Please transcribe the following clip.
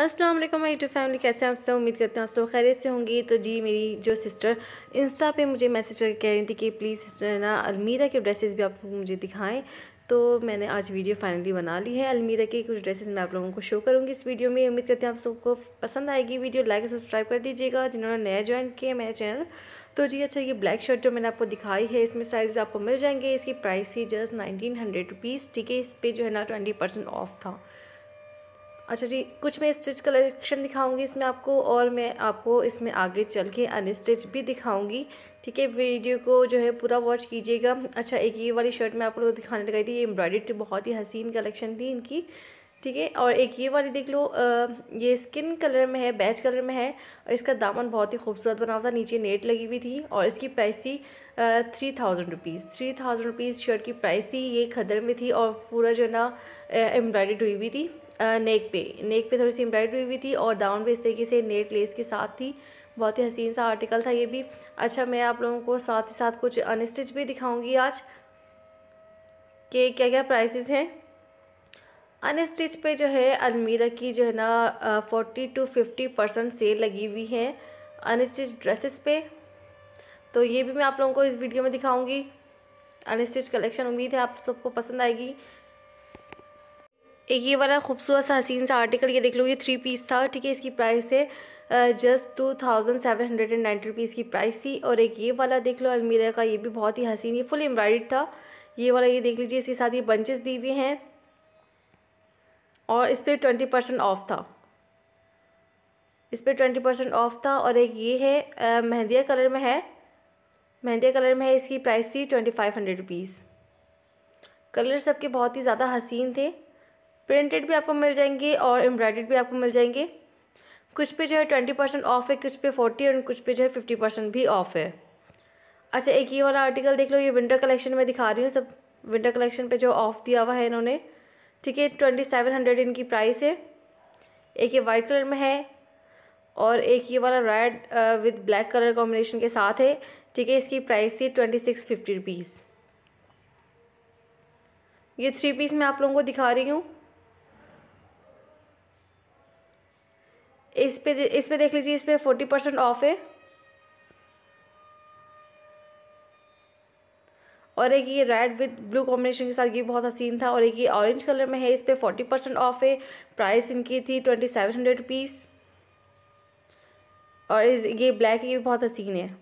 अस्सलाम वालेकुम my YouTube family कैसे आप सब उम्मीद करते हैं आप लोग खैरियत से होंगी तो जी मेरी जो सिस्टर इंस्टा पे मुझे मैसेज करके कह रही थी कि प्लीज़ सिस्टर ना अलमीरा के ड्रेसेस भी आप मुझे दिखाएं तो मैंने आज वीडियो फाइनली बना ली है अलमीरा के कुछ ड्रेसेस मैं आप लोगों को शो करूँगी इस वीडियो में उम्मीद करते हैं आप सबको पसंद आएगी वीडियो लाइक सब्सक्राइब कर दीजिएगा जिन्होंने नया ज्वाइन किया मेरा चैनल तो जी अच्छा ये ब्लैक शर्ट जो मैंने आपको दिखाई है इसमें साइज़ आपको मिल जाएंगे इसकी प्राइस थी जस्ट नाइनटीन हंड्रेड रुपीज़ ठीक है इस पर जो है ना ट्वेंटी परसेंट ऑफ था अच्छा जी कुछ मैं स्टिच कलेक्शन दिखाऊंगी इसमें आपको और मैं आपको इसमें आगे चल के अनस्टिच भी दिखाऊंगी ठीक है वीडियो को जो है पूरा वॉच कीजिएगा अच्छा एक ये वाली शर्ट मैं आप लोगों को दिखाने लगाई थी ये एम्ब्रॉयडरी बहुत ही हसीन कलेक्शन थी इनकी ठीक है और एक ये वाली देख लो आ, ये स्किन कलर में है बैच कलर में है और इसका दामन बहुत ही खूबसूरत बना हुआ था नीचे नेट लगी हुई थी और इसकी प्राइस थी three thousand rupees three thousand rupees shirt की प्राइस थी ये खदर में थी और पूरा जो है ना एम्ब्रॉयडर्ड हुई हुई थी नेक पे नेक पे थोड़ी सी एम्ब्रॉयडरी हुई थी और डाउन पे इस तरीके से नेट लेस के साथ थी बहुत ही हसीन सा आर्टिकल था ये भी अच्छा मैं आप लोगों को साथ ही साथ कुछ अनस्टिच भी दिखाऊंगी आज के क्या क्या प्राइसेस हैं अनस्टिच पे जो है अलमीरा की जो है ना forty two fifty percent sale लगी हुई है अनस्टिच ड्रेसेस पे तो ये भी मैं आप लोगों को इस वीडियो में दिखाऊंगी अनस्टिच कलेक्शन उम्मीद है आप सबको पसंद आएगी एक ये वाला खूबसूरत सा हसीन सा आर्टिकल ये देख लो ये थ्री पीस था ठीक है इसकी प्राइस है just two thousand seven hundred and ninety rupees की प्राइस थी और एक ये वाला देख लो अलमीरा का ये भी बहुत ही हसीन ये फुल एम्ब्रॉयड था ये वाला ये देख लीजिए इसके साथ ये बंचेस दी हुई हैं और इस पर ट्वेंटी परसेंट ऑफ था इस पर ट्वेंटी परसेंट ऑफ था और एक ये है मेहंदिया कलर में है मेहंदिया कलर में है इसकी प्राइस थी twenty five hundred rupees colour सबके बहुत ही ज़्यादा हसीन थे प्रिंटेड भी आपको मिल जाएंगे और एम्ब्रॉयडेड भी आपको मिल जाएंगे कुछ पे जो है ट्वेंटी परसेंट ऑफ है कुछ पे फोर्टी और कुछ पे जो है फिफ्टी परसेंट भी ऑफ है अच्छा एक ये वाला आर्टिकल देख लो ये विंटर कलेक्शन में दिखा रही हूँ सब विंटर कलेक्शन पे जो ऑफ़ दिया हुआ है इन्होंने ठीक है ट्वेंटी सेवन हंड्रेड इनकी प्राइस है एक ये वाइट कलर में है और एक ये वाला red with black colour combination के साथ है ठीक है इसकी प्राइस थी ट्वेंटी सिक्स फिफ्टी रुपीज़ ये थ्री पीस मैं आप लोगों को दिखा रही हूँ इस पे इस पे देख लीजिए इस पे फोर्टी परसेंट ऑफ है और एक ये रेड विद ब्लू कॉम्बिनेशन के साथ ये बहुत हसीन था और एक ये ऑरेंज कलर में है इस पर फोर्टी परसेंट ऑफ है प्राइस इनकी थी ट्वेंटी सेवन हंड्रेड रुपीज़ और इस ये ब्लैक ये बहुत हसीन है